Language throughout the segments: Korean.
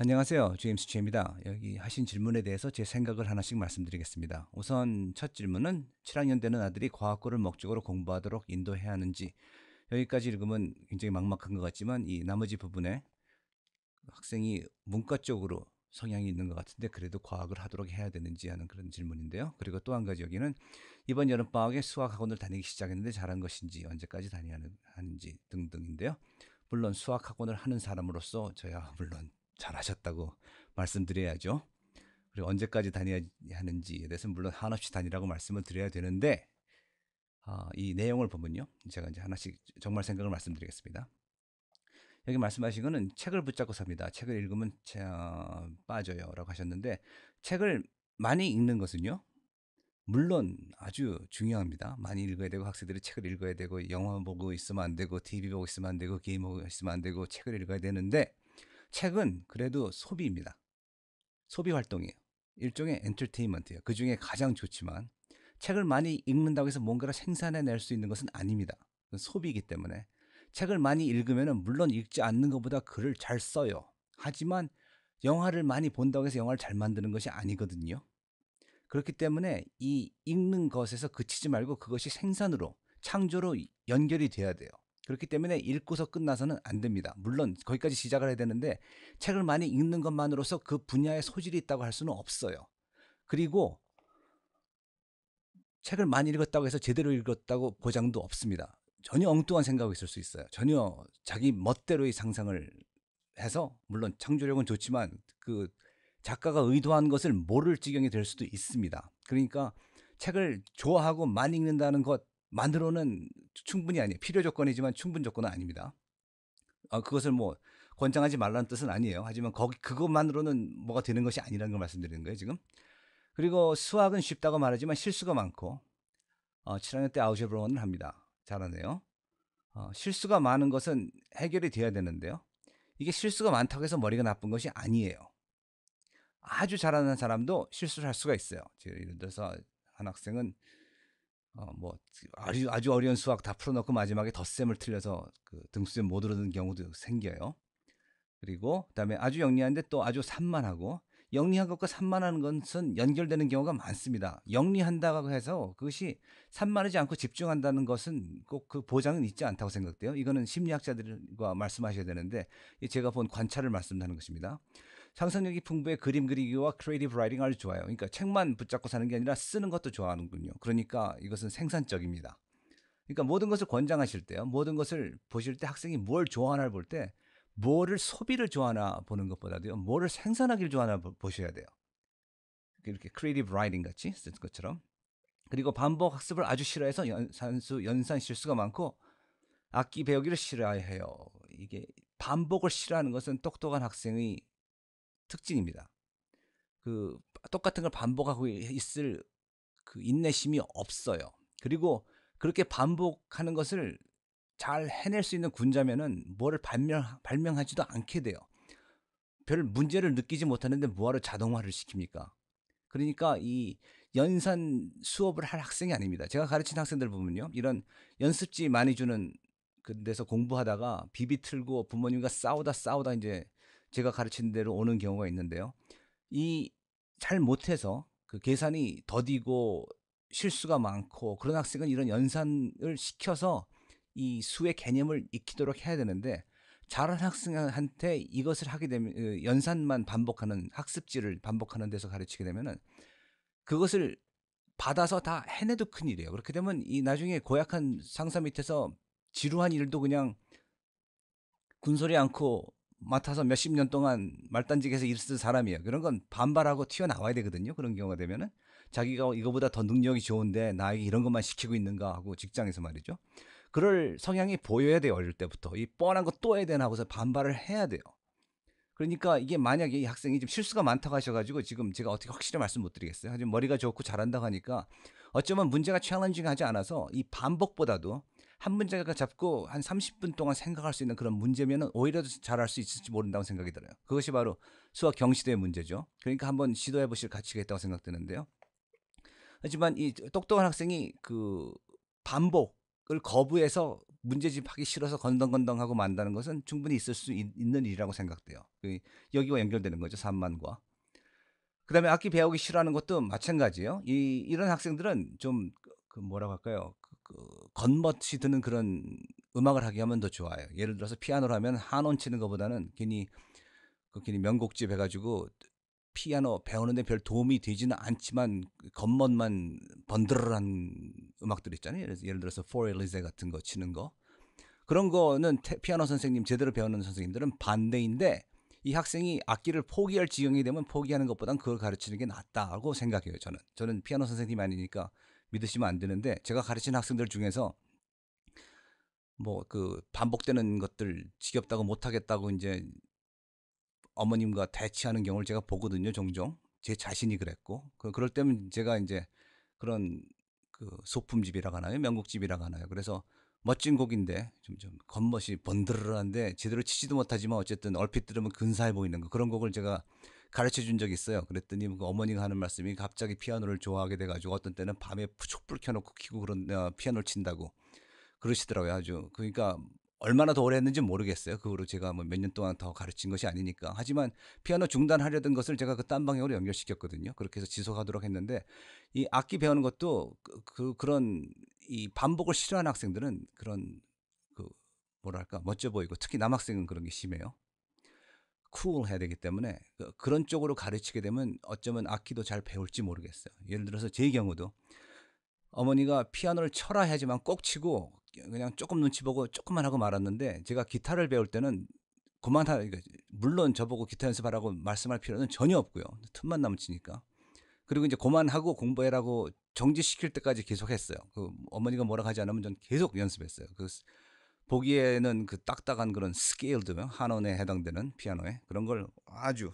안녕하세요. 제임스 최입니다. 여기 하신 질문에 대해서 제 생각을 하나씩 말씀드리겠습니다. 우선 첫 질문은 7학년 되는 아들이 과학고를 목적으로 공부하도록 인도해야 하는지 여기까지 읽으면 굉장히 막막한 것 같지만 이 나머지 부분에 학생이 문과 쪽으로 성향이 있는 것 같은데 그래도 과학을 하도록 해야 되는지 하는 그런 질문인데요. 그리고 또 한 가지 여기는 이번 여름방학에 수학학원을 다니기 시작했는데 잘한 것인지 언제까지 다니야 하는지 등등인데요. 물론 수학학원을 하는 사람으로서 저야 물론 잘하셨다고 말씀드려야죠. 그리고 언제까지 다녀야 하는지에 대해서 물론 한없이 다니라고 말씀을 드려야 되는데 아, 이 내용을 보면요. 제가 이제 하나씩 정말 생각을 말씀드리겠습니다. 여기 말씀하신 거는 책을 붙잡고 삽니다. 책을 읽으면 차, 빠져요. 라고 하셨는데 책을 많이 읽는 것은요. 물론 아주 중요합니다. 많이 읽어야 되고 학생들이 책을 읽어야 되고 영화 보고 있으면 안 되고 TV 보고 있으면 안 되고 게임 보고 있으면 안 되고 책을 읽어야 되는데 책은 그래도 소비입니다. 소비 활동이에요. 일종의 엔터테인먼트예요. 그 중에 가장 좋지만 책을 많이 읽는다고 해서 뭔가를 생산해 낼 수 있는 것은 아닙니다. 소비이기 때문에 책을 많이 읽으면 물론 읽지 않는 것보다 글을 잘 써요. 하지만 영화를 많이 본다고 해서 영화를 잘 만드는 것이 아니거든요. 그렇기 때문에 이 읽는 것에서 그치지 말고 그것이 생산으로 창조로 연결이 돼야 돼요. 그렇기 때문에 읽고서 끝나서는 안 됩니다. 물론 거기까지 시작을 해야 되는데 책을 많이 읽는 것만으로서 그 분야에 소질이 있다고 할 수는 없어요. 그리고 책을 많이 읽었다고 해서 제대로 읽었다고 보장도 없습니다. 전혀 엉뚱한 생각이 있을 수 있어요. 전혀 자기 멋대로의 상상을 해서 물론 창조력은 좋지만 그 작가가 의도한 것을 모를 지경이 될 수도 있습니다. 그러니까 책을 좋아하고 많이 읽는다는 것 만들어는 충분히 아니에요. 필요 조건이지만 충분 조건은 아닙니다. 아, 그것을 뭐 권장하지 말라는 뜻은 아니에요. 하지만 거기 그것만으로는 뭐가 되는 것이 아니라는 걸 말씀드리는 거예요, 지금. 그리고 수학은 쉽다고 말하지만 실수가 많고 어, 7학년 때 아우쉐브론을 합니다. 잘하네요. 어, 실수가 많은 것은 해결이 돼야 되는데요. 이게 실수가 많다고 해서 머리가 나쁜 것이 아니에요. 아주 잘하는 사람도 실수를 할 수가 있어요. 예를 들어서 한 학생은 어, 뭐 아주 아주 어려운 수학 다 풀어놓고 마지막에 덧셈을 틀려서 그 등수점 못 오르는 경우도 생겨요. 그리고 그다음에 아주 영리한데 또 아주 산만하고 영리한 것과 산만한 것은 연결되는 경우가 많습니다. 영리한다고 해서 그것이 산만하지 않고 집중한다는 것은 꼭 그 보장은 있지 않다고 생각돼요. 이거는 심리학자들과 말씀하셔야 되는데 제가 본 관찰을 말씀하는 것입니다. 상상력이 풍부해 그림 그리기와 크리에이티브 라이팅을 좋아해요. 그러니까 책만 붙잡고 사는 게 아니라 쓰는 것도 좋아하는군요. 그러니까 이것은 생산적입니다. 그러니까 모든 것을 권장하실 때요. 모든 것을 보실 때 학생이 뭘 좋아하나 볼 때 뭐를 소비를 좋아하나 보는 것보다도요. 뭐를 생산하기를 좋아하나 보셔야 돼요. 이렇게 크리에이티브 라이팅 같이 쓴 것처럼. 그리고 반복 학습을 아주 싫어해서 연, 산수, 연산 실수가 많고 악기 배우기를 싫어해요. 이게 반복을 싫어하는 것은 똑똑한 학생의 특징입니다. 그 똑같은 걸 반복하고 있을 그 인내심이 없어요. 그리고 그렇게 반복하는 것을 잘 해낼 수 있는 군자면은 뭐를 발명 발명하지도 않게 돼요. 별 문제를 느끼지 못하는데 뭐하러 자동화를 시킵니까? 그러니까 이 연산 수업을 할 학생이 아닙니다. 제가 가르친 학생들 보면요. 이런 연습지 많이 주는 그데서 공부하다가 비비 틀고 부모님과 싸우다 싸우다 이제 제가 가르치는 대로 오는 경우가 있는데요. 이 잘 못해서 그 계산이 더디고 실수가 많고 그런 학생은 이런 연산을 시켜서 이 수의 개념을 익히도록 해야 되는데 잘한 학생한테 이것을 하게 되면 그 연산만 반복하는 학습지를 반복하는 데서 가르치게 되면은 그것을 받아서 다 해내도 큰 일이에요. 그렇게 되면 이 나중에 고약한 상사 밑에서 지루한 일도 그냥 군소리 않고 맡아서 몇십 년 동안 말단직에서 일을 사람이에요. 그런 건 반발하고 튀어나와야 되거든요. 그런 경우가 되면은 자기가 이거보다 더 능력이 좋은데 나에게 이런 것만 시키고 있는가 하고 직장에서 말이죠. 그럴 성향이 보여야 돼요. 어릴 때부터. 이 뻔한 거 또 해야 되나 하고서 반발을 해야 돼요. 그러니까 이게 만약에 이 학생이 좀 실수가 많다고 하셔가지고 지금 제가 어떻게 확실히 말씀 못 드리겠어요. 하지만 머리가 좋고 잘한다고 하니까 어쩌면 문제가 챌린징하지 않아서 이 반복보다도 한 문제가 잡고 한 30분 동안 생각할 수 있는 그런 문제면은 오히려 잘할 수 있을지 모른다고 생각이 들어요. 그것이 바로 수학 경시도의 문제죠. 그러니까 한번 시도해 보실 가치가 있다고 생각되는데요. 하지만 이 똑똑한 학생이 그 반복을 거부해서 문제집 하기 싫어서 건덩건덩하고 만다는 것은 충분히 있을 수 있, 는 일이라고 생각돼요. 그 여기와 연결되는 거죠. 산만과. 그다음에 악기 배우기 싫어하는 것도 마찬가지예요. 이 이런 학생들은 좀그 그 뭐라고 할까요? 그겉멋이 드는 그런 음악을 하게 하면 더 좋아요. 예를 들어서 피아노를 하면 한원 치는 것보다는 괜히 그 괜히 명곡집 해가지고 피아노 배우는데 별 도움이 되지는 않지만 그 겉멋만 번들어한 음악들 있잖아요. 예를 들어서 For 포 엘리제 같은 거 치는 거 그런 거는 피아노 선생님 제대로 배우는 선생님들은 반대인데 이 학생이 악기를 포기할 지경이 되면 포기하는 것보단 그걸 가르치는 게 낫다고 생각해요. 저는 저는 피아노 선생님 아니니까 믿으시면 안 되는데 제가 가르친 학생들 중에서 뭐 그 반복되는 것들 지겹다고 못하겠다고 이제 어머님과 대치하는 경우를 제가 보거든요 종종 제 자신이 그랬고 그, 그럴 때면 제가 이제 그런 그 소품집이라 고하나요 명곡집이라 고하나요 그래서 멋진 곡인데 좀 좀 겉멋이 번드르르한데 제대로 치지도 못하지만 어쨌든 얼핏 들으면 근사해 보이는 거 그런 곡을 제가 가르쳐 준 적이 있어요. 그랬더니 그 어머니가 하는 말씀이 갑자기 피아노를 좋아하게 돼가지고 어떤 때는 밤에 촛불 켜놓고 키고 그런 어, 피아노를 친다고 그러시더라고요. 아주 그러니까 얼마나 더 오래 했는지 모르겠어요. 그 후로 제가 뭐몇년 동안 더 가르친 것이 아니니까. 하지만 피아노 중단하려던 것을 제가 그 딴 방향으로 연결시켰거든요. 그렇게 해서 지속하도록 했는데 이 악기 배우는 것도 그, 그, 런이 반복을 싫어하는 학생들은 그런 그 뭐랄까 멋져 보이고 특히 남학생은 그런 게 심해요. 쿨해야 되기 때문에 그, 그런 쪽으로 가르치게 되면 어쩌면 악기도 잘 배울지 모르겠어요. 예를 들어서 제 경우도 어머니가 피아노를 쳐라 해야지만 꼭 치고 그냥 조금 눈치 보고 조금만 하고 말았는데 제가 기타를 배울 때는 그만하 물론 저보고 기타 연습하라고 말씀할 필요는 전혀 없고요. 틈만 나면 치니까. 그리고 이제 그만하고 공부해라고 정지시킬 때까지 계속했어요. 그 어머니가 뭐라 고 하지 않으면 전 계속 연습했어요. 그 보기에는 그 딱딱한 그런 스케일도 한원에 해당되는 피아노에 그런 걸 아주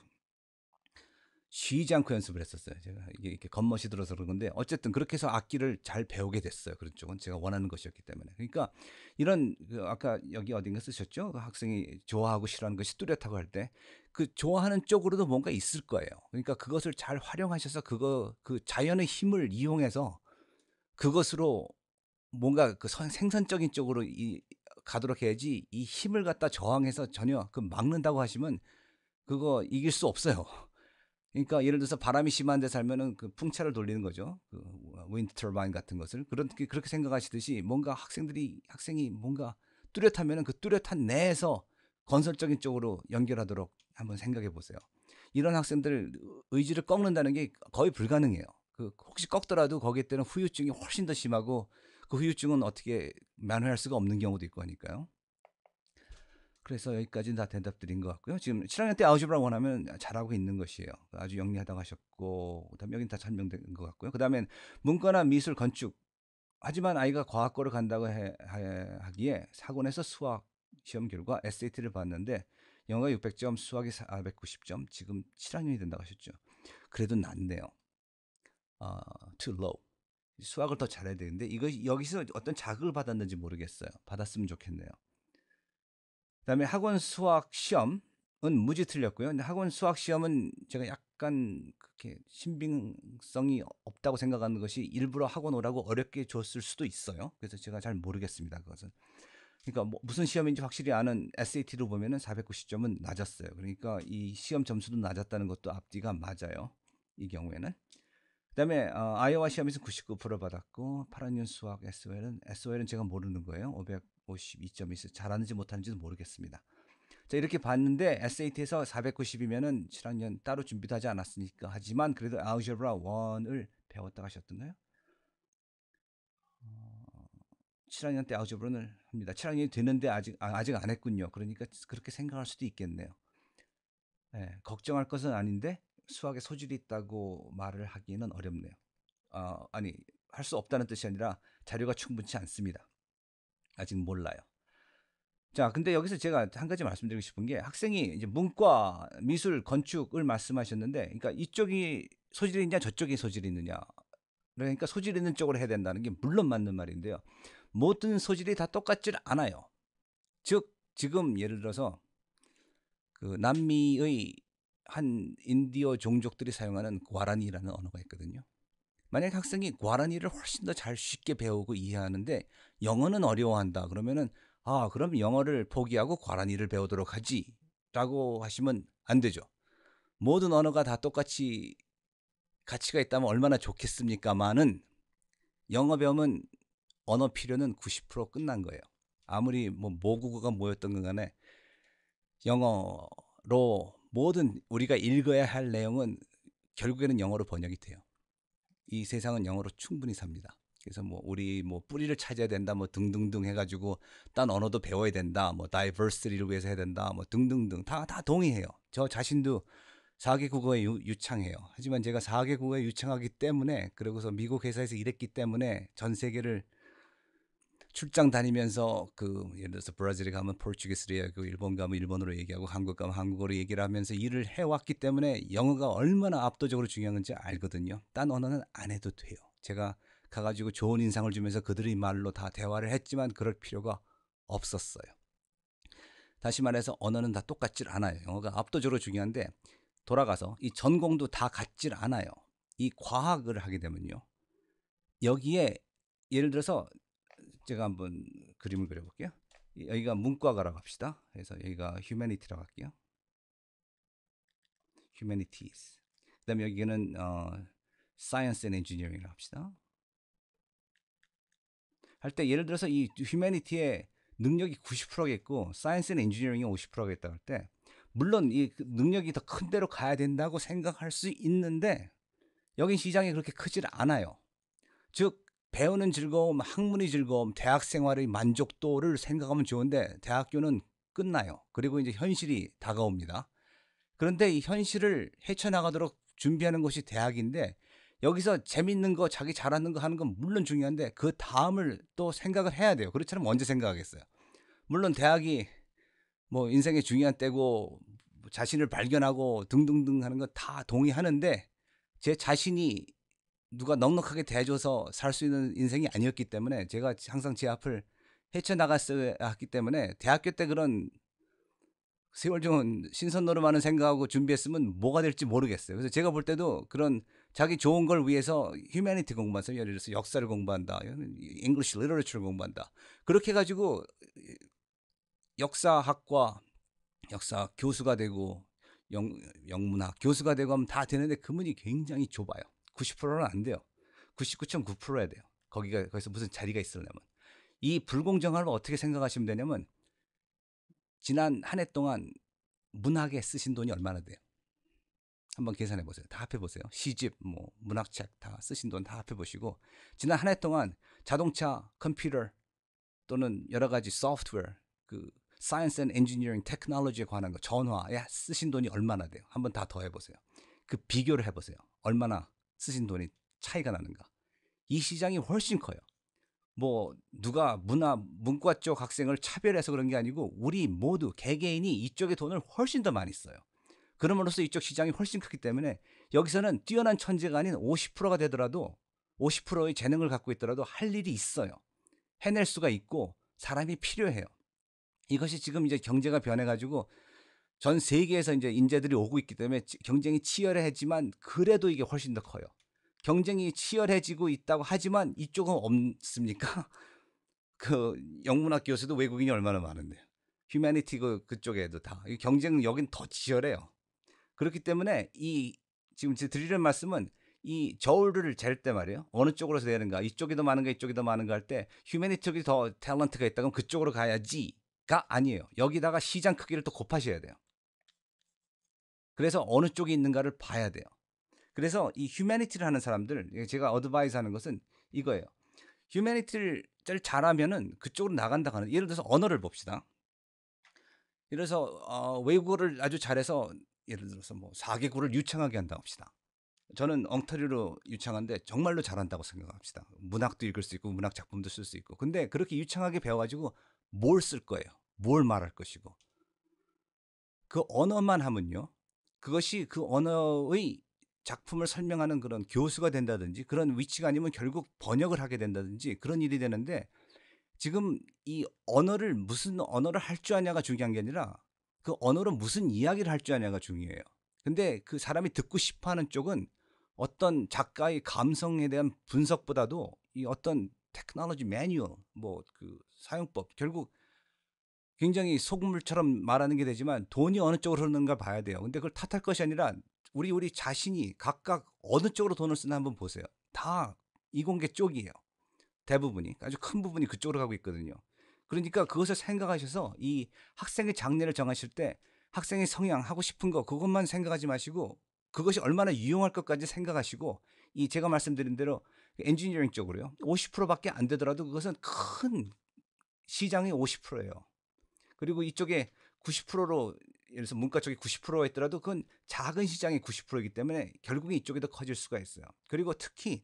쉬지 않고 연습을 했었어요. 제가 이게 이렇게 겉멋이 들어서 그런 건데 어쨌든 그렇게 해서 악기를 잘 배우게 됐어요. 그런 쪽은 제가 원하는 것이었기 때문에. 그러니까 이런 그 아까 여기 어딘가 쓰셨죠? 그 학생이 좋아하고 싫어하는 것이 뚜렷하고 할 때 그 좋아하는 쪽으로도 뭔가 있을 거예요. 그러니까 그것을 잘 활용하셔서 그거 그 자연의 힘을 이용해서 그것으로 뭔가 그 선, 생산적인 쪽으로 이 가도록 해야지 이 힘을 갖다 저항해서 전혀 그 막는다고 하시면 그거 이길 수 없어요. 그러니까 예를 들어서 바람이 심한 데 살면은 그 풍차를 돌리는 거죠. 그 윈드 터바인 같은 것을 그렇게 그렇게 생각하시듯이 뭔가 학생들이 학생이 뭔가 뚜렷하면은 그 뚜렷한 내에서 건설적인 쪽으로 연결하도록 한번 생각해 보세요. 이런 학생들 의지를 꺾는다는 게 거의 불가능해요. 그 혹시 꺾더라도 거기에 때는 후유증이 훨씬 더 심하고 그 후유증은 어떻게 만회할 수가 없는 경우도 있고 하니까요. 그래서 여기까지 다 대답드린 것 같고요. 지금 7학년 때 아우집을 지 원하면 잘하고 있는 것이에요. 아주 영리하다고 하셨고, 그다음 에 여긴 다 설명된 것 같고요. 그다음에 문과나 미술, 건축. 하지만 아이가 과학고를 간다고 해, 하기에 사고에서 수학 시험 결과 SAT를 봤는데 영어가 600점, 수학이 490점, 지금 7학년이 된다고 하셨죠. 그래도 낫네요 아, too low. 수학을 더 잘해야 되는데 이거 여기서 어떤 자극을 받았는지 모르겠어요. 받았으면 좋겠네요. 그다음에 학원 수학 시험은 무지 틀렸고요. 학원 수학 시험은 제가 약간 그렇게 신빙성이 없다고 생각하는 것이 일부러 학원 오라고 어렵게 줬을 수도 있어요. 그래서 제가 잘 모르겠습니다. 그것은. 그러니까 뭐 무슨 시험인지 확실히 아는 SAT로 보면은 490점은 낮았어요. 그러니까 이 시험 점수도 낮았다는 것도 앞뒤가 맞아요. 이 경우에는. 그다음에 어, 아이오와 시험에서 99% 받았고 8학년 수학 SOL은 SOL은 제가 모르는 거예요. 552.2점이있 잘하는지 못하는지도 모르겠습니다. 자 이렇게 봤는데 SAT에서 490이면은 7학년 따로 준비도 하지 않았으니까 하지만 그래도 알제브라 1을 배웠다고 하셨던가요? 7학년 어, 때 알제브라를 합니다. 7학년이 되는데 아직 아, 아직 안 했군요. 그러니까 그렇게 생각할 수도 있겠네요. 네, 걱정할 것은 아닌데 수학에 소질이 있다고 말을 하기는 어렵네요. 어, 아니 할 수 없다는 뜻이 아니라 자료가 충분치 않습니다. 아직 몰라요. 자, 근데 여기서 제가 한 가지 말씀드리고 싶은 게 학생이 이제 문과, 미술, 건축을 말씀하셨는데, 그러니까 이쪽이 소질이 있냐, 저쪽이 소질이 있느냐. 그러니까 소질 있는 쪽으로 해야 된다는 게 물론 맞는 말인데요. 모든 소질이 다 똑같질 않아요. 즉, 지금 예를 들어서 그 남미의 한 인디어 종족들이 사용하는 과라니라는 언어가 있거든요. 만약 학생이 과라니를 훨씬 더 잘 쉽게 배우고 이해하는데 영어는 어려워한다 그러면은 아 그럼 영어를 포기하고 과라니를 배우도록 하지라고 하시면 안 되죠. 모든 언어가 다 똑같이 가치가 있다면 얼마나 좋겠습니까만은 영어 배우면 언어 필요는 90% 끝난 거예요. 아무리 뭐 모국어가 뭐였던 건 간에 영어로 모든 우리가 읽어야 할 내용은 결국에는 영어로 번역이 돼요. 이 세상은 영어로 충분히 삽니다. 그래서 뭐 우리 뭐 뿌리를 찾아야 된다 뭐 등등등 해가지고 딴 언어도 배워야 된다 뭐 다이버스리를 위해서 해야 된다 뭐 등등등 다다 동의해요. 저 자신도 4개 국어에 유, 창해요 하지만 제가 4개 국어에 유창하기 때문에 그러고서 미국 회사에서 일했기 때문에 전 세계를 출장 다니면서 그 예를 들어서 브라질에 가면 포르투기스로 얘기하고 일본 가면 일본어로 얘기하고 한국 가면 한국어로 얘기를 하면서 일을 해왔기 때문에 영어가 얼마나 압도적으로 중요한 건지 알거든요. 딴 언어는 안 해도 돼요. 제가 가가지고 좋은 인상을 주면서 그들의 말로 다 대화를 했지만 그럴 필요가 없었어요. 다시 말해서 언어는 다 똑같질 않아요. 영어가 압도적으로 중요한데 돌아가서 이 전공도 다 같질 않아요. 이 과학을 하게 되면요. 여기에 예를 들어서 제가 한번 그림을 그려볼게요. 여기가 문과가라고 합시다. 그래서 여기가 휴메니티라고 할게요. 휴메니티 n 그 다음에 여기는 어, science and engineering이라고 합시다. 할 때 예를 들어서 이 h u m a 의 능력이 90%겠고 science and engineering이 50%겠다 할때 물론 이 그 능력이 더 큰 데로 가야 된다고 생각할 수 있는데 여긴 시장이 그렇게 크질 않아요. 즉 배우는 즐거움, 학문의 즐거움, 대학 생활의 만족도를 생각하면 좋은데 대학교는 끝나요. 그리고 이제 현실이 다가옵니다. 그런데 이 현실을 헤쳐나가도록 준비하는 것이 대학인데 여기서 재밌는 거, 자기 잘하는 거 하는 건 물론 중요한데 그 다음을 또 생각을 해야 돼요. 그렇지 않으면 언제 생각하겠어요. 물론 대학이 뭐 인생의 중요한 때고 자신을 발견하고 등등등 하는 거 다 동의하는데 제 자신이 누가 넉넉하게 대줘서 살 수 있는 인생이 아니었기 때문에 제가 항상 제 앞을 헤쳐나갔기 어야했 때문에 대학교 때 그런 세월 좋은 신선 노름하는 생각하고 준비했으면 뭐가 될지 모르겠어요. 그래서 제가 볼 때도 그런 자기 좋은 걸 위해서 휴메니티 공부한다. 예를 들어서 역사를 공부한다. 잉글리시 리터러처를 공부한다. 그렇게 해가지고 역사학과 역사 교수가 되고 영, 영문학 교수가 되고 하면 다 되는데 그문이 굉장히 좁아요. 90%는 안 돼요. 99.9%야 돼요. 거기가 거기서 무슨 자리가 있으려면 이 불공정함을 어떻게 생각하시면 되냐면 지난 한 해 동안 문학에 쓰신 돈이 얼마나 돼요? 한번 계산해 보세요. 다 합해 보세요. 시집, 뭐 문학책 다 쓰신 돈 다 합해 보시고 지난 한 해 동안 자동차, 컴퓨터 또는 여러 가지 소프트웨어 그 사이언스 앤 엔지니어링 테크놀로지에 관한 거 전화에 쓰신 돈이 얼마나 돼요? 한번 다 더해 보세요. 그 비교를 해 보세요. 얼마나 쓰신 돈이 차이가 나는가. 이 시장이 훨씬 커요. 뭐 누가 문화 문과 쪽 학생을 차별해서 그런 게 아니고 우리 모두 개개인이 이쪽에 돈을 훨씬 더 많이 써요. 그럼으로써 이쪽 시장이 훨씬 크기 때문에 여기서는 뛰어난 천재가 아닌 50%가 되더라도 50%의 재능을 갖고 있더라도 할 일이 있어요. 해낼 수가 있고 사람이 필요해요. 이것이 지금 이제 경제가 변해가지고 전 세계에서 이제 인재들이 오고 있기 때문에 경쟁이 치열해지만 그래도 이게 훨씬 더 커요. 경쟁이 치열해지고 있다고 하지만 이쪽은 없습니까? 그 영문학 교수도 외국인이 얼마나 많은데요. 휴머니티 그 그쪽에도 다. 경쟁은 여긴 더 치열해요. 그렇기 때문에 이 지금 제 드리는 말씀은 이 저울을 잴 때 말이에요. 어느 쪽으로 서 되는가? 이쪽이 더 많은가? 이쪽이 더 많은가 할 때 휴머니 쪽이 더 탤런트가 있다면 그쪽으로 가야지가 아니에요. 여기다가 시장 크기를 또 곱하셔야 돼요. 그래서 어느 쪽에 있는가를 봐야 돼요. 그래서 이 휴머니티를 하는 사람들 제가 어드바이스 하는 것은 이거예요. 휴머니티를 잘하면은 그쪽으로 나간다고 하는 예를 들어서 언어를 봅시다. 그래서 어, 외국어를 아주 잘해서 예를 들어서 뭐사개구를 유창하게 한다 합시다. 저는 엉터리로 유창한데 정말로 잘한다고 생각합시다. 문학도 읽을 수 있고 문학 작품도 쓸 수 있고. 근데 그렇게 유창하게 배워가지고 뭘 쓸 거예요? 뭘 말할 것이고. 그 언어만 하면요. 그것이 그 언어의 작품을 설명하는 그런 교수가 된다든지 그런 위치가 아니면 결국 번역을 하게 된다든지 그런 일이 되는데 지금 이 언어를 무슨 언어를 할 줄 아냐가 중요한 게 아니라 그 언어로 무슨 이야기를 할 줄 아냐가 중요해요. 근데 그 사람이 듣고 싶어 하는 쪽은 어떤 작가의 감성에 대한 분석보다도 이 어떤 테크놀로지 매뉴얼 뭐 그 사용법 결국 굉장히 소금물처럼 말하는 게 되지만 돈이 어느 쪽으로 흐르는가 봐야 돼요. 근데 그걸 탓할 것이 아니라 우리 우리 자신이 각각 어느 쪽으로 돈을 쓰나 한번 보세요. 다 이공계 쪽이에요. 대부분이 아주 큰 부분이 그쪽으로 가고 있거든요. 그러니까 그것을 생각하셔서 이 학생의 장래를 정하실 때 학생의 성향 하고 싶은 거 그것만 생각하지 마시고 그것이 얼마나 유용할 것까지 생각하시고 이 제가 말씀드린 대로 엔지니어링 쪽으로요. 50%밖에 안 되더라도 그것은 큰 시장의 50%예요. 그리고 이쪽에 90%로 예를 들어서 문과 쪽에90%가있더라도 그건 작은 시장의 90%이기 때문에 결국에 이쪽에더 커질 수가 있어요. 그리고 특히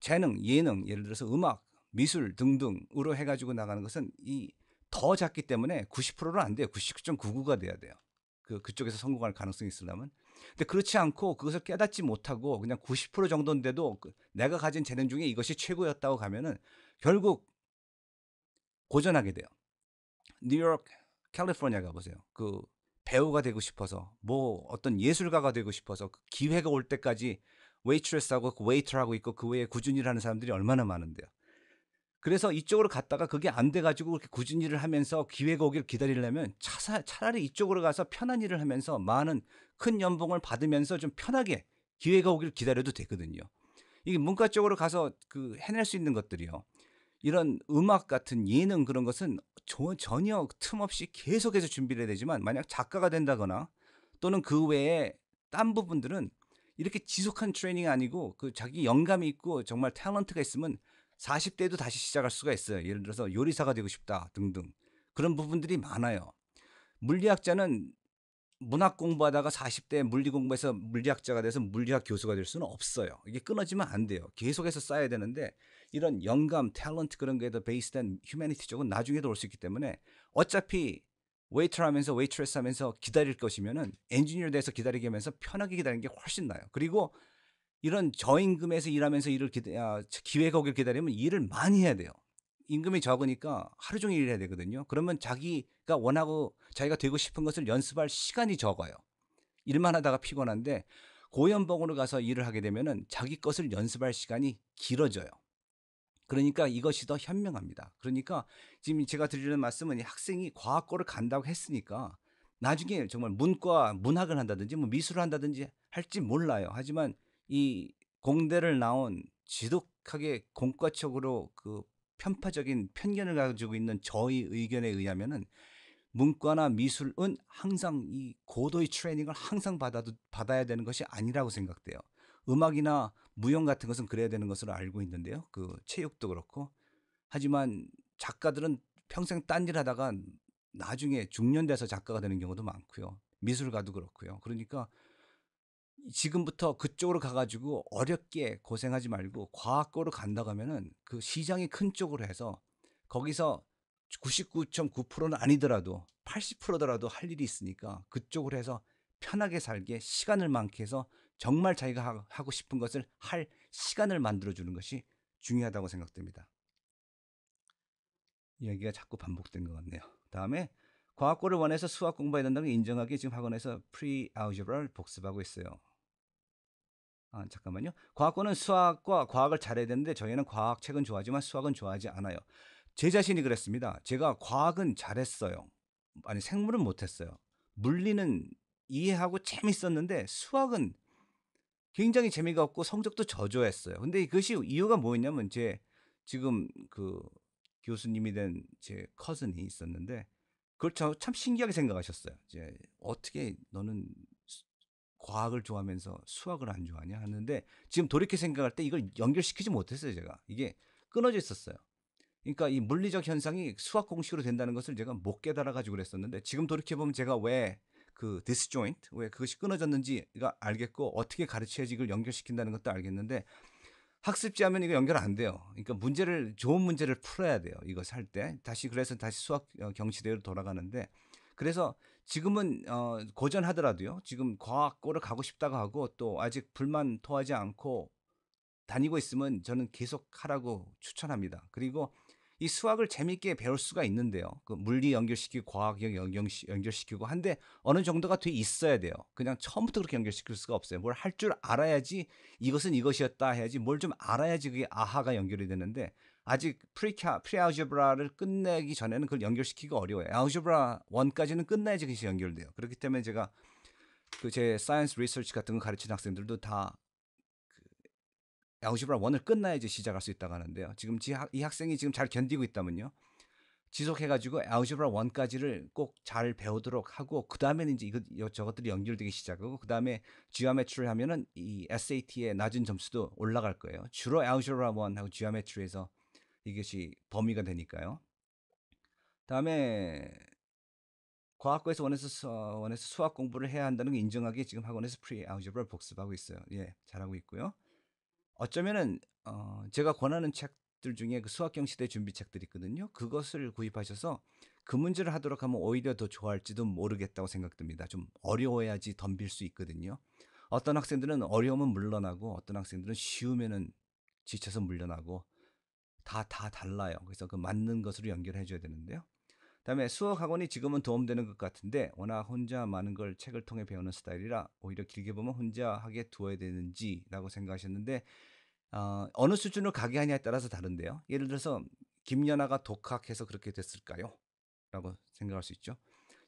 재능, 예능, 예를 들어서 음악, 미술 등등으로 해가지고 나가는 것은 이 더 작기 때문에 90%는 안 돼요. 99.99가 돼야 돼요. 그, 그쪽에서 성공할 가능성이 있으려면. 근데 그렇지 않고 그것을 깨닫지 못하고 그냥 90% 정도인데도 그 내가 가진 재능 중에 이것이 최고였다고 가면은 결국 고전하게 돼요. 뉴욕 캘리포니아 가보세요. 그 배우가 되고 싶어서 뭐 어떤 예술가가 되고 싶어서 그 기회가 올 때까지 웨이트레스하고 그 웨이터하고 있고 그 외에 구준일을 하는 사람들이 얼마나 많은데요. 그래서 이쪽으로 갔다가 그게 안 돼가지고 그렇게 굳은 일을 하면서 기회가 오길 기다리려면 차사, 차라리 이쪽으로 가서 편한 일을 하면서 많은 큰 연봉을 받으면서 좀 편하게 기회가 오길 기다려도 되거든요. 이게 문과 쪽으로 가서 그 해낼 수 있는 것들이요. 이런 음악 같은 예능 그런 것은 전혀 틈 없이 계속해서 준비를 해야 되지만 만약 작가가 된다거나 또는 그 외에 딴 부분들은 이렇게 지속한 트레이닝이 아니고 그 자기 영감이 있고 정말 탤런트가 있으면 4 0대도 다시 시작할 수가 있어요. 예를 들어서 요리사가 되고 싶다 등등 그런 부분들이 많아요. 물리학자는 문학 공부하다가 40대 물리 공부해서 물리학자가 돼서 물리학 교수가 될 수는 없어요. 이게 끊어지면 안 돼요. 계속해서 쌓아야 되는데 이런 영감, 탤런트 그런 게 더 베이스된 휴머니티 쪽은 나중에도 올수 있기 때문에 어차피 웨이터 하면서 웨이트레스 하면서 기다릴 것이면은 엔지니어 돼서 기다리게 하면서 편하게 기다리는 게 훨씬 나아요. 그리고 이런 저임금에서 일하면서 일을 기대, 아, 기회가 오길 기다리면 일을 많이 해야 돼요. 임금이 적으니까 하루 종일 일해야 되거든요. 그러면 자기가 원하고 자기가 되고 싶은 것을 연습할 시간이 적어요. 일만 하다가 피곤한데 고연봉으로 가서 일을 하게 되면은 자기 것을 연습할 시간이 길어져요. 그러니까 이것이 더 현명합니다. 그러니까 지금 제가 드리는 말씀은 학생이 과학고를 간다고 했으니까 나중에 정말 문과 문학을 한다든지 뭐 미술을 한다든지 할지 몰라요. 하지만 이 공대를 나온 지독하게 공과적으로 그 편파적인 편견을 가지고 있는 저희 의견에 의하면은 문과나 미술은 항상 이 고도의 트레이닝을 항상 받아도 받아야 되는 것이 아니라고 생각돼요. 음악이나 무용 같은 것은 그래야 되는 것으로 알고 있는데요. 그 체육도 그렇고. 하지만 작가들은 평생 딴일 하다가 나중에 중년돼서 작가가 되는 경우도 많고요. 미술가도 그렇고요. 그러니까 지금부터 그쪽으로 가가지고 어렵게 고생하지 말고 과학고로 간다 가면은 그 시장이 큰 쪽으로 해서 거기서 99.9%는 아니더라도 80%더라도 할 일이 있으니까 그쪽으로 해서 편하게 살게 시간을 많게 해서 정말 자기가 하고 싶은 것을 할 시간을 만들어주는 것이 중요하다고 생각됩니다. 이야기가 자꾸 반복된 것 같네요. 다음에 과학고를 원해서 수학 공부해야 된다는 인정하기 지금 학원에서 프리 아우지브를 복습하고 있어요. 아, 잠깐만요. 과학고는 수학과 과학을 잘해야 되는데 저희는 과학책은 좋아하지만 수학은 좋아하지 않아요. 제 자신이 그랬습니다. 제가 과학은 잘했어요. 아니 생물은 못했어요. 물리는 이해하고 재밌었는데 수학은 굉장히 재미가 없고 성적도 저조했어요. 근데 그것이 이유가 뭐였냐면 제 지금 그 교수님이 된 제 커슨이 있었는데 그걸 참 신기하게 생각하셨어요. 이제 어떻게 너는 과학을 좋아하면서 수학을 안 좋아하냐 하는데 지금 돌이켜 생각할 때 이걸 연결시키지 못했어요, 제가. 이게 끊어져 있었어요. 그러니까 이 물리적 현상이 수학 공식으로 된다는 것을 제가 못 깨달아 가지고 그랬었는데 지금 돌이켜 보면 제가 왜그 디스조인트 왜 그것이 끊어졌는지가 알겠고 어떻게 가르쳐야지 이걸 연결시킨다는 것도 알겠는데 학습지 하면 이거 연결 안 돼요. 그러니까 문제를 좋은 문제를 풀어야 돼요. 이거 살 때 다시 그래서 다시 수학 어, 경시대로 돌아가는데 그래서 지금은 어 고전하더라도요. 지금 과학고를 가고 싶다고 하고 또 아직 불만 토하지 않고 다니고 있으면 저는 계속 하라고 추천합니다. 그리고 이 수학을 재미있게 배울 수가 있는데요. 그 물리 연결시키고 과학 연결시키고 한데 어느 정도가 돼 있어야 돼요. 그냥 처음부터 그렇게 연결시킬 수가 없어요. 뭘 할 줄 알아야지 이것은 이것이었다 해야지 뭘 좀 알아야지 그게 아하가 연결이 되는데 아직 프리카 프리아우저브라를 끝내기 전에는 그걸 연결시키기가 어려워요. 아우저브라 1까지는 끝내야지 그것 연결돼요. 그렇기 때문에 제가 그 제 사이언스 리서치 같은 거 가르치는 학생들도 다 야구시브라 1을 끝나야지 시작할 수 있다고 하는데요. 지금 이 학생이 지금 잘 견디고 있다면요. 지속해가지고 알지브라 1까지를꼭 잘 배우도록 하고 그 다음에는 이제 이것 저것들이 연결되기 시작하고 그 다음에 지오메트리를 하면은 이 SAT의 낮은 점수도 올라갈 거예요. 주로 알지브라 1하고 지오메트리에서 이것이 범위가 되니까요. 다음에 과학과에서 원해서 수, 원에서 수학 공부를 해야 한다는 걸인정하게 지금 학원에서 프리 알지브라 복습하고 있어요. 예, 잘하고 있고요. 어쩌면은 어 제가 권하는 책들 중에 그 수학경 시대 준비 책들이 있거든요. 그것을 구입하셔서 그 문제를 하도록 하면 오히려 더 좋아할지도 모르겠다고 생각됩니다. 좀 어려워야지 덤빌 수 있거든요. 어떤 학생들은 어려우면 물러나고 어떤 학생들은 쉬우면은 지쳐서 물러나고 다 다 달라요. 그래서 그 맞는 것으로 연결해 줘야 되는데요. 그다음에 수학 학원이 지금은 도움되는 것 같은데 워낙 혼자 많은 걸 책을 통해 배우는 스타일이라 오히려 길게 보면 혼자 하게 두어야 되는지라고 생각하셨는데 어, 어느 수준으로 가게 하냐에 따라서 다른데요. 예를 들어서 김연아가 독학해서 그렇게 됐을까요? 라고 생각할 수 있죠.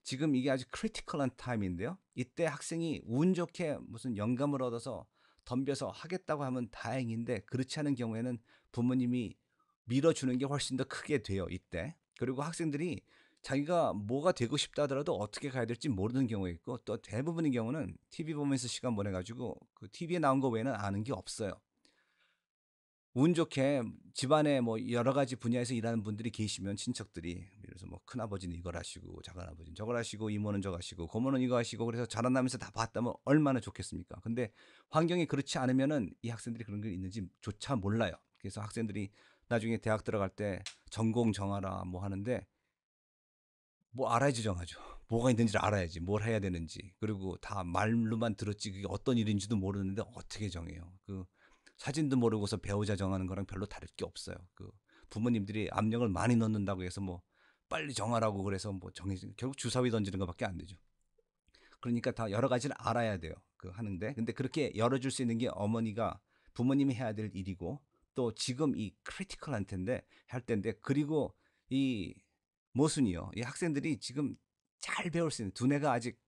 지금 이게 아주 크리티컬한 타임인데요. 이때 학생이 운 좋게 무슨 영감을 얻어서 덤벼서 하겠다고 하면 다행인데 그렇지 않은 경우에는 부모님이 밀어주는 게 훨씬 더 크게 돼요. 이때. 그리고 학생들이 자기가 뭐가 되고 싶다 하더라도 어떻게 가야 될지 모르는 경우가 있고 또 대부분의 경우는 TV 보면서 시간 보내가지고 그 TV에 나온 거 외에는 아는 게 없어요. 운 좋게 집안에 뭐 여러 가지 분야에서 일하는 분들이 계시면 친척들이 그어서뭐 큰아버지는 이걸 하시고 작은아버지는 저걸 하시고 이모는 저거 하시고 고모는 이거 하시고 그래서 자라나면서 다 봤다면 얼마나 좋겠습니까? 근데 환경이 그렇지 않으면은 이 학생들이 그런 게 있는지 조차 몰라요. 그래서 학생들이 나중에 대학 들어갈 때 전공 정하라 뭐 하는데 뭐 알아야지 정하죠. 뭐가 있는지를 알아야지. 뭘 해야 되는지. 그리고 다 말로만 들었지 그게 어떤 일인지도 모르는데 어떻게 정해요. 그 사진도 모르고서 배우자 정하는 거랑 별로 다를 게 없어요. 그 부모님들이 압력을 많이 넣는다고 해서 뭐 빨리 정하라고 그래서 뭐 정해 결국 주사위 던지는 것밖에 안 되죠. 그러니까 다 여러 가지를 알아야 돼요. 그 하는데 근데 그렇게 열어줄 수 있는 게 어머니가 부모님이 해야 될 일이고 또 지금 이 크리티컬한 텐데 할 텐데 그리고 이 모순이요. 이 학생들이 지금 잘 배울 수 있는 두뇌가 아직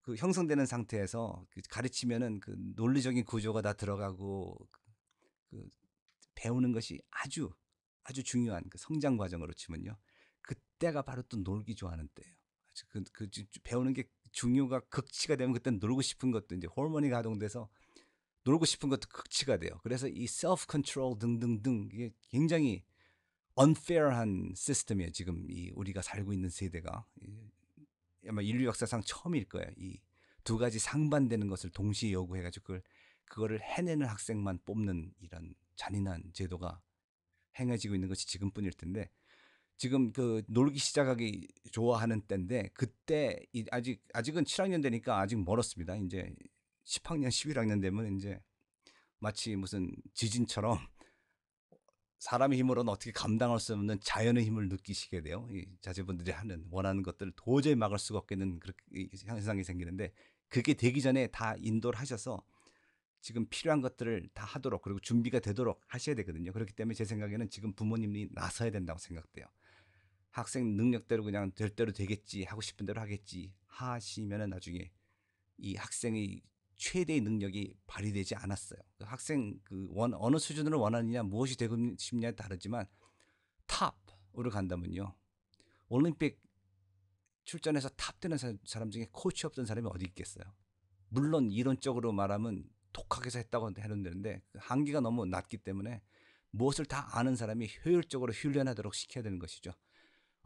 그 형성되는 상태에서 그 가르치면은 그 논리적인 구조가 다 들어가고 그 배우는 것이 아주 아주 중요한 그 성장 과정으로 치면요. 그때가 바로 또 놀기 좋아하는 때예요. 아주 그, 그 배우는 게 중요가 극치가 되면 그때 놀고 싶은 것도 이제 호르몬이 가동돼서 놀고 싶은 것도 극치가 돼요. 그래서 이 self control 등등등 이게 굉장히 unfair한 시스템이에요. 지금 이 우리가 살고 있는 세대가 아마 인류 역사상 처음일 거예요. 이 두 가지 상반되는 것을 동시에 요구해가지고 그걸 그거를 해내는 학생만 뽑는 이런 잔인한 제도가 행해지고 있는 것이 지금뿐일 텐데 지금 그 놀기 시작하기 좋아하는 때인데 그때 아직 아직은 7학년 되니까 아직 멀었습니다. 이제 10학년 11학년 되면 이제 마치 무슨 지진처럼 사람의 힘으로는 어떻게 감당할 수 없는 자연의 힘을 느끼시게 돼요. 이 자제분들이 하는 원하는 것들을 도저히 막을 수가 없겠는 그렇게 현상이 생기는데 그게 되기 전에 다 인도를 하셔서 지금 필요한 것들을 다 하도록 그리고 준비가 되도록 하셔야 되거든요. 그렇기 때문에 제 생각에는 지금 부모님이 나서야 된다고 생각돼요. 학생 능력대로 그냥 될 대로 되겠지 하고 싶은 대로 하겠지 하시면은 나중에 이 학생이 최대의 능력이 발휘되지 않았어요. 그 학생 그 원, 어느 수준으로 원하느냐 무엇이 되고 싶냐에 다르지만 탑으로 간다면요. 올림픽 출전해서 탑되는 사람 중에 코치 없던 사람이 어디 있겠어요. 물론 이론적으로 말하면 독학에서 했다고 해도 되는데 그 한계가 너무 낮기 때문에 무엇을 다 아는 사람이 효율적으로 훈련하도록 시켜야 되는 것이죠.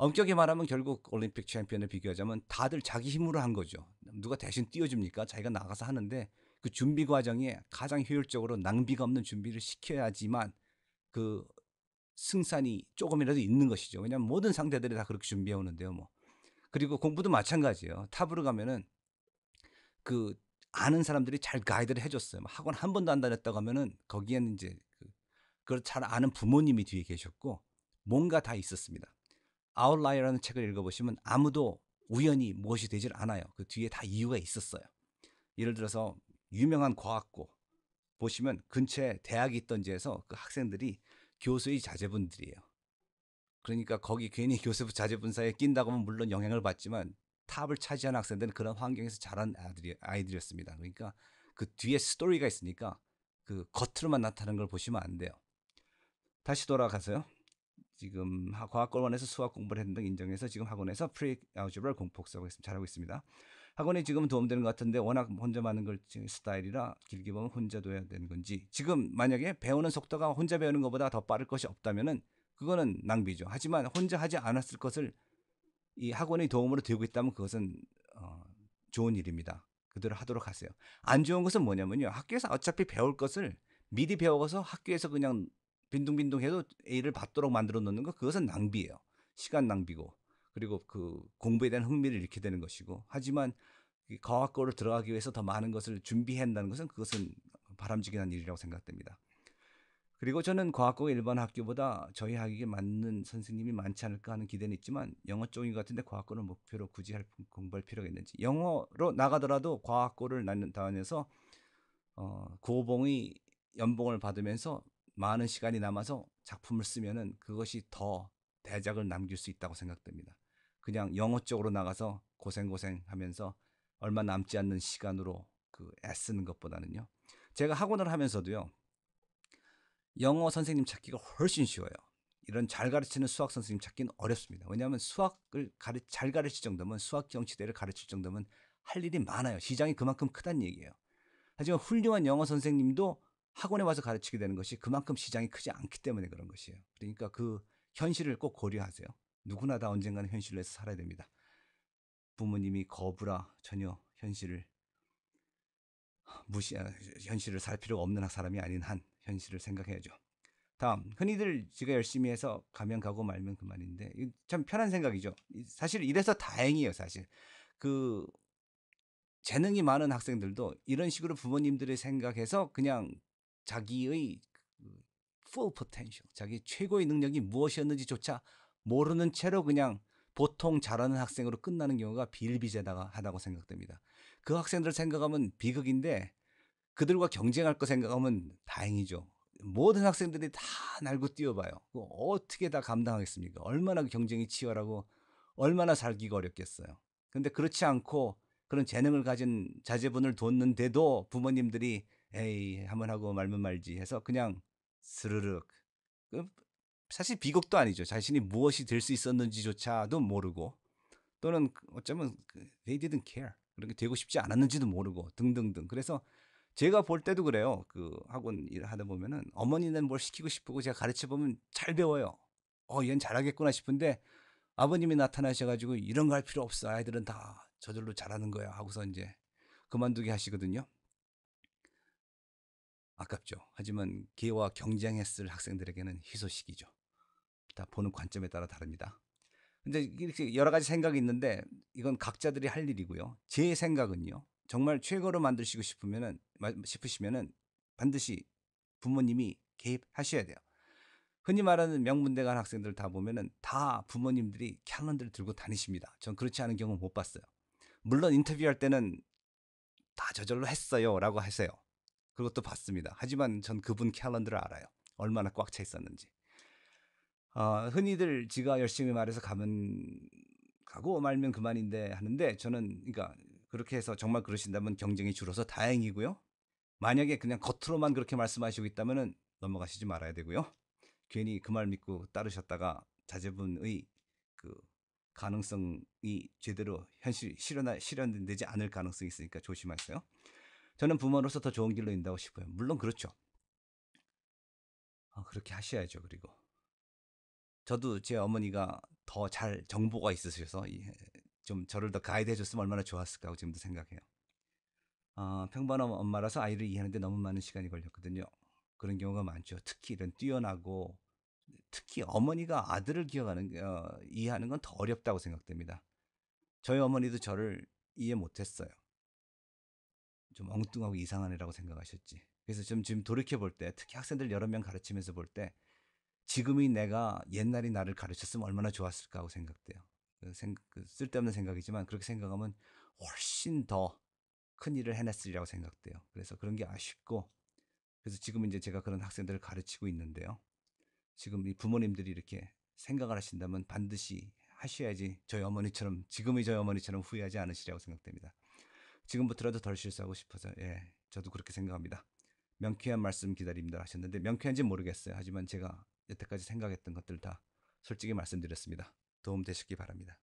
엄격히 말하면 결국 올림픽 챔피언을 비교하자면 다들 자기 힘으로 한 거죠. 누가 대신 띄워줍니까? 자기가 나가서 하는데 그 준비 과정에 가장 효율적으로 낭비가 없는 준비를 시켜야지만 그 승산이 조금이라도 있는 것이죠. 왜냐하면 모든 상대들이 다 그렇게 준비해 오는데요. 뭐 그리고 공부도 마찬가지예요. 탑으로 가면은 그 아는 사람들이 잘 가이드를 해줬어요. 학원 한 번도 안 다녔다고 하면은 거기에는 이제 그 그걸 잘 아는 부모님이 뒤에 계셨고 뭔가 다 있었습니다. 아웃라이어라는 책을 읽어보시면 아무도 우연히 무엇이 되질 않아요. 그 뒤에 다 이유가 있었어요. 예를 들어서 유명한 과학고 보시면 근처에 대학이 있던 지에서 그 학생들이 교수의 자제분들이에요. 그러니까 거기 괜히 교수부 자제분 사이에 낀다고 하면 물론 영향을 받지만 탑을 차지한 학생들은 그런 환경에서 자란 아들이, 아이들이었습니다. 그러니까 그 뒤에 스토리가 있으니까 그 겉으로만 나타나는 걸 보시면 안 돼요. 다시 돌아가서요. 지금 과학골원에서 수학 공부를 했는데 인정해서 지금 학원에서 프리 알제브라 공포수하고 있습니다. 잘하고 있습니다. 학원이 지금 도움되는 것 같은데 워낙 혼자 많은 걸 스타일이라 길게 보면 혼자 둬야 되는 건지 지금 만약에 배우는 속도가 혼자 배우는 것보다 더 빠를 것이 없다면은 그거는 낭비죠. 하지만 혼자 하지 않았을 것을 이 학원의 도움으로 되고 있다면 그것은 어, 좋은 일입니다. 그대로 하도록 하세요. 안 좋은 것은 뭐냐면요. 학교에서 어차피 배울 것을 미리 배워서 학교에서 그냥 빈둥빈둥해도 A를 받도록 만들어 놓는 거 그것은 낭비예요. 시간 낭비고 그리고 그 공부에 대한 흥미를 잃게 되는 것이고 하지만 과학고를 들어가기 위해서 더 많은 것을 준비해야 한다는 것은 그것은 바람직한 일이라고 생각됩니다. 그리고 저는 과학고 가 일반 학교보다 저희 학위에 맞는 선생님이 많지 않을까 하는 기대는 있지만 영어 쪽인 것 같은데 과학고를 목표로 굳이 할, 공부할 필요가 있는지 영어로 나가더라도 과학고를 다녀서 어, 고봉의 연봉을 받으면서 많은 시간이 남아서 작품을 쓰면은 그것이 더 대작을 남길 수 있다고 생각됩니다. 그냥 영어 쪽으로 나가서 고생고생 하면서 얼마 남지 않는 시간으로 그 애쓰는 것보다는요. 제가 학원을 하면서도요. 영어 선생님 찾기가 훨씬 쉬워요. 이런 잘 가르치는 수학 선생님 찾기는 어렵습니다. 왜냐하면 수학을 가르, 잘 가르칠 정도면 수학 경치대를 가르칠 정도면 할 일이 많아요. 시장이 그만큼 크다는 얘기예요. 하지만 훌륭한 영어 선생님도 학원에 와서 가르치게 되는 것이 그만큼 시장이 크지 않기 때문에 그런 것이에요. 그러니까 그 현실을 꼭 고려하세요. 누구나 다 언젠가는 현실로해서 살아야 됩니다. 부모님이 거부라 전혀 현실을 무시 아, 현실을 살 필요가 없는 사람이 아닌 한 현실을 생각해야죠. 다음 흔히들 제가 열심히 해서 가면 가고 말면 그만인데 참 편한 생각이죠. 사실 이래서 다행이에요. 사실 그 재능이 많은 학생들도 이런 식으로 부모님들의 생각해서 그냥 자기의 그 full potential, 자기 최고의 능력이 무엇이었는지조차 모르는 채로 그냥 보통 잘하는 학생으로 끝나는 경우가 비일비재하다고 생각됩니다. 그 학생들을 생각하면 비극인데 그들과 경쟁할 거 생각하면 다행이죠. 모든 학생들이 다 날고 뛰어봐요. 어떻게 다 감당하겠습니까? 얼마나 경쟁이 치열하고 얼마나 살기가 어렵겠어요. 그런데 그렇지 않고 그런 재능을 가진 자제분을 뒀는데도 부모님들이 에이 한번 하고 말면 말지 해서 그냥 스르륵 그 사실 비극도 아니죠. 자신이 무엇이 될 수 있었는지조차도 모르고 또는 그 어쩌면 그 they didn't care 그렇게 되고 싶지 않았는지도 모르고 등등등 그래서 제가 볼 때도 그래요. 그 학원 일 하다 보면은 어머니는 뭘 시키고 싶고 제가 가르쳐 보면 잘 배워요. 어, 얘는 잘하겠구나 싶은데 아버님이 나타나셔가지고 이런 거 할 필요 없어. 아이들은 다 저절로 잘하는 거야 하고서 이제 그만두게 하시거든요. 아깝죠. 하지만 개와 경쟁했을 학생들에게는 희소식이죠. 다 보는 관점에 따라 다릅니다. 근데 이렇게 여러 가지 생각이 있는데 이건 각자들이 할 일이고요. 제 생각은요. 정말 최고로 만드시고 싶으면은 싶으시면은 반드시 부모님이 개입하셔야 돼요. 흔히 말하는 명문대간 학생들 다 보면은 다 부모님들이 캘런더를 들고 다니십니다. 전 그렇지 않은 경우 못 봤어요. 물론 인터뷰할 때는 다 저절로 했어요라고 하세요. 그것도 봤습니다. 하지만 전 그분 캘런드를 알아요. 얼마나 꽉 차 있었는지. 어, 흔히들 지가 열심히 말해서 가면 가고 말면 그만인데 하는데 저는 그러니까 그렇게 해서 정말 그러신다면 경쟁이 줄어서 다행이고요. 만약에 그냥 겉으로만 그렇게 말씀하시고 있다면 넘어가시지 말아야 되고요. 괜히 그 말 믿고 따르셨다가 자제분의 그 가능성이 제대로 현실 실현되지 않을 가능성이 있으니까 조심하세요. 저는 부모로서 더 좋은 길로 인다고 싶어요. 물론 그렇죠. 아, 그렇게 하셔야죠. 그리고 저도 제 어머니가 더 잘 정보가 있으셔서 좀 저를 더 가이드 해줬으면 얼마나 좋았을까 하고 지금도 생각해요. 아, 평범한 엄마라서 아이를 이해하는데 너무 많은 시간이 걸렸거든요. 그런 경우가 많죠. 특히 이런 뛰어나고 특히 어머니가 아들을 기억하는 어, 이해하는 건 더 어렵다고 생각됩니다. 저희 어머니도 저를 이해 못했어요. 좀 엉뚱하고 이상한 애라고 생각하셨지. 그래서 좀 지금 돌이켜 볼 때, 특히 학생들 여러 명 가르치면서 볼 때, 지금이 내가 옛날이 나를 가르쳤으면 얼마나 좋았을까 하고 생각돼요. 그생그 그 쓸데없는 생각이지만 그렇게 생각하면 훨씬 더 큰 일을 해냈으리라고 생각돼요. 그래서 그런 게 아쉽고, 그래서 지금 이제 제가 그런 학생들을 가르치고 있는데요. 지금 이 부모님들이 이렇게 생각을 하신다면 반드시 하셔야지 저희 어머니처럼 지금의 저희 어머니처럼 후회하지 않으시라고 생각됩니다. 지금부터라도 덜 실수하고 싶어서 예, 저도 그렇게 생각합니다. 명쾌한 말씀 기다립니다 하셨는데 명쾌한지 모르겠어요. 하지만 제가 여태까지 생각했던 것들 다 솔직히 말씀드렸습니다. 도움 되시기 바랍니다.